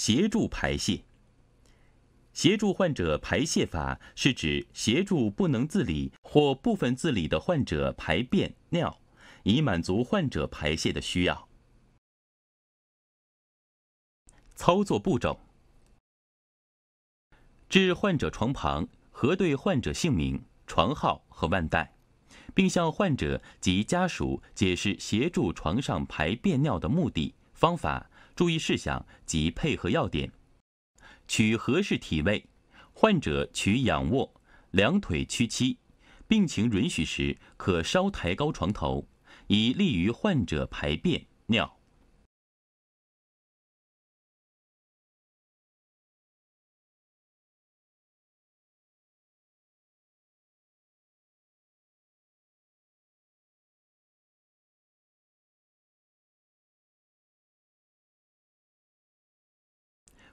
协助排泄。协助患者排泄法是指协助不能自理或部分自理的患者排便尿，以满足患者排泄的需要。操作步骤：至患者床旁，核对患者姓名、床号和腕带，并向患者及家属解释协助床上排便尿的目的、方法。注意事项及配合要点：取合适体位，患者取仰卧，两腿屈膝，病情允许时可稍抬高床头，以利于患者排便、尿。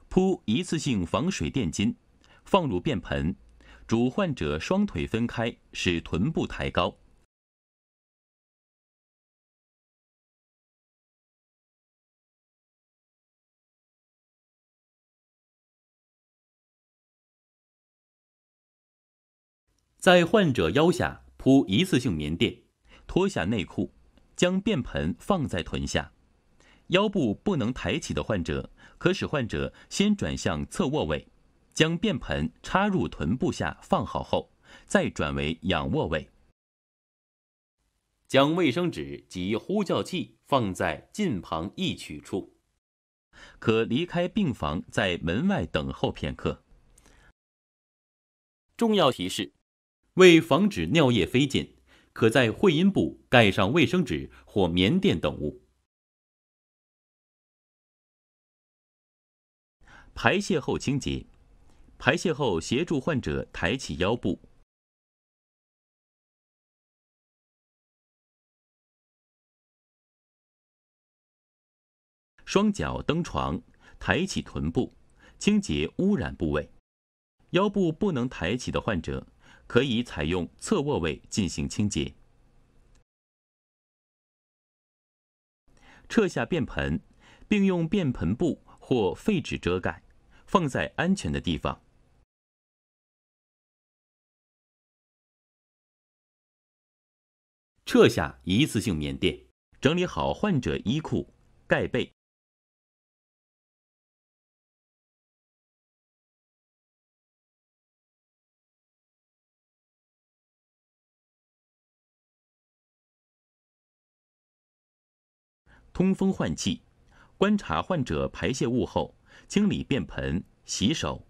铺一次性防水垫巾，放入便盆。主患者双腿分开，使臀部抬高。在患者腰下铺一次性棉垫，脱下内裤，将便盆放在臀下。腰部不能抬起的患者，可使患者先转向侧卧位，将便盆插入臀部下放好后，再转为仰卧位。将卫生纸及呼叫器放在近旁易取处，可离开病房在门外等候片刻。重要提示：为防止尿液飞溅，可在会阴部盖上卫生纸或棉垫等物。排泄后清洁，排泄后协助患者抬起腰部，双脚蹬床，抬起臀部，清洁污染部位。腰部不能抬起的患者，可以采用侧卧位进行清洁。撤下便盆，并用便盆布或废纸遮盖。放在安全的地方。撤下一次性棉垫，整理好患者衣裤、盖被。通风换气，观察患者排泄物后。清理便盆，洗手。